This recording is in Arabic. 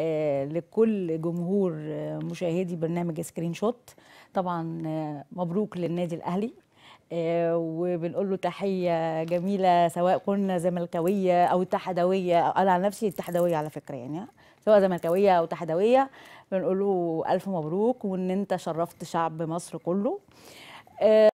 آه، لكل جمهور آه، مشاهدي برنامج سكرين شوت طبعا آه، مبروك للنادي الاهلي وبنقول له تحيه جميله سواء كنا زملكاويه او اتحدويه انا عن نفسي اتحدويه على فكره يعني سواء زملكاويه او اتحدويه بنقول له الف مبروك وان انت شرفت شعب مصر كله